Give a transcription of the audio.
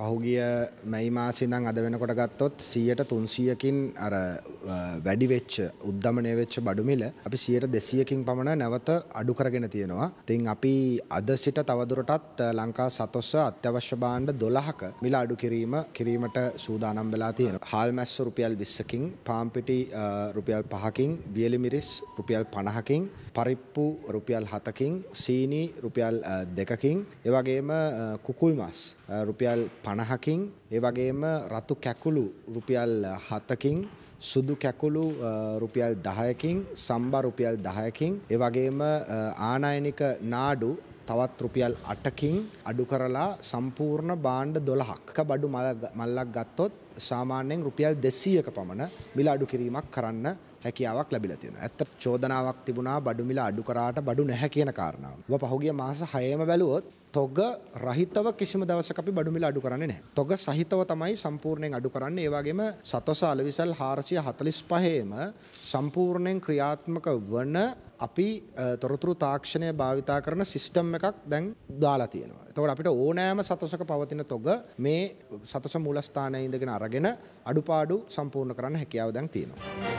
පහුගිය මැයි මාසේ ඉඳන් අද වෙනකොට ගත්තොත් 100ට 300කින් අර වැඩි වෙච්ච උද්දමනය වෙච්ච බඩු මිල අපි 100ට 200කින් පමණ නැවත අඩු කරගෙන තියෙනවා. ඉතින් අපි අද සිට තවදුරටත් ලංකා සතොස්ස අත්‍යවශ්‍ය භාණ්ඩ 12ක මිල අඩු කිරීම කිරීමට සූදානම් වෙලා තියෙනවා. හාල් මැස්ස රුපියල් 20කින්, පාම් පිටි රුපියල් 5කින්, වියලි මිරිස් රුපියල් 50කින්, පරිප්පු රුපියල් 7කින්, සීනි රුපියල් 2කින්, ඒ වගේම කුකුල් මස් රුපියල් 50කින් ඒ වගේම රතු කැකුළු රුපියල් 7කින් සුදු කැකුළු රුපියල් 10කින් සම්බා රුපියල් 10කින් ඒ වගේම ආනයනික නාඩු තවත් රුපියල් 8කින් අඩු කරලා සම්පූර්ණ භාණ්ඩ 12ක බඩු මල්ලක් ගත්තොත් සාමාන්‍යයෙන් රුපියල් 200ක පමණ මිල අඩු කිරීමක් කරන්න හැකියාවක් ලැබිලා තියෙනවා. ඇත්ත චෝදනාවක් තිබුණා බඩු මිල අඩු කරාට බඩු නැහැ කියන කාරණාව. ඔබ පහුගිය මාස 6ම බැලුවොත් තොග රහිතව කිසිම දවසක අපි බඩු මිල අඩු කරන්නේ නැහැ. තොග සහිතව තමයි සම්පූර්ණයෙන් අඩු කරන්නේ. ඒ වගේම සතොස අලවිසල් 445ේම සම්පූර්ණයෙන් ක්‍රියාත්මක වන අපි තොරතුරු තාක්ෂණය භාවිතා කරන සිස්ටම් එකක් දැන් දාලා තියෙනවා. එතකොට අපිට ඕනෑම සතොසක පවතින තොග මේ සතොස මූලස්ථානයේ ඉඳගෙන අරගෙන අඩුපාඩු සම්පූර්ණ කරන්න හැකියාව දැන් තියෙනවා.